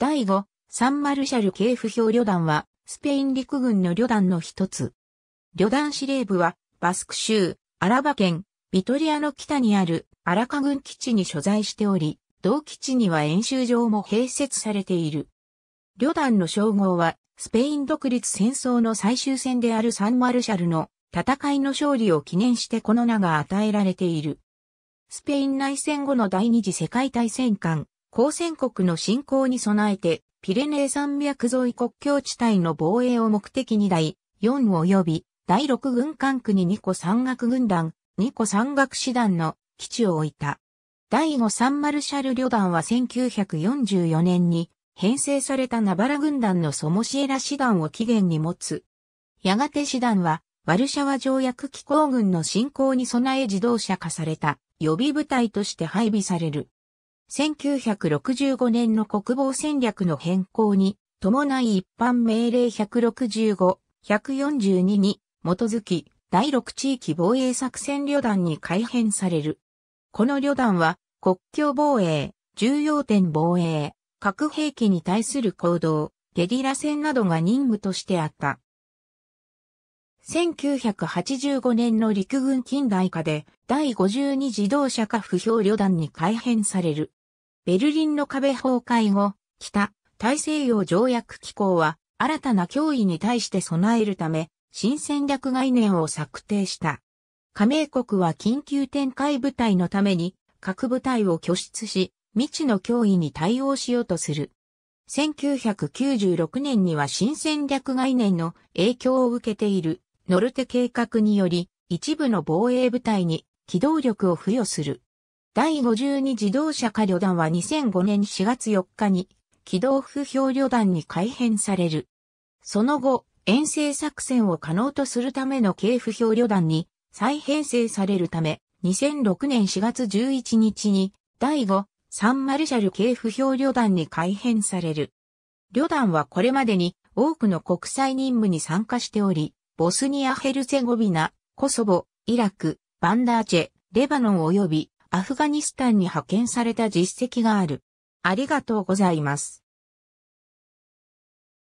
第五、サンマルシャル系不評旅団は、スペイン陸軍の旅団の一つ。旅団司令部は、バスク州、アラバ県、ビトリアの北にあるアラカ軍基地に所在しており、同基地には演習場も併設されている。旅団の称号は、スペイン独立戦争の最終戦であるサンマルシャルの戦いの勝利を記念してこの名が与えられている。スペイン内戦後の第二次世界大戦間、交戦国の侵攻に備えて、ピレネー山脈沿い国境地帯の防衛を目的に第4及び第6軍管区に2個山岳軍団、2個山岳師団の基地を置いた。第5三マルシャル旅団は1944年に編成されたナバラ軍団のソモシエラ師団を起源に持つ。やがて師団はワルシャワ条約機構軍の侵攻に備え自動車化された予備部隊として配備される。1965年の国防戦略の変更に伴い一般命令165、142に基づき第6地域防衛作戦旅団に改編される。この旅団は国境防衛、重要点防衛、核兵器に対する行動、ゲリラ戦などが任務としてあった。1985年の陸軍近代化で第52自動車化不評旅団に改編される。ベルリンの壁崩壊後、北、大西洋条約機構は、新たな脅威に対して備えるため、新戦略概念を策定した。加盟国は緊急展開部隊のために、各部隊を拠出し、未知の脅威に対応しようとする。1996年には新戦略概念の影響を受けているノルテ計画により一部の防衛部隊に機動力を付与する。第52自動車化旅団は2005年4月4日に、機動不評旅団に改編される。その後、遠征作戦を可能とするための軽不評旅団に再編成されるため、2006年4月11日に、第5、サンマルシャル軽不評旅団に改編される。旅団はこれまでに多くの国際任務に参加しており、ボスニア・ヘルツェゴビナ、コソボ、イラク、バンダーチェ、レバノン及びアフガニスタンに派遣された実績がある。ありがとうございます。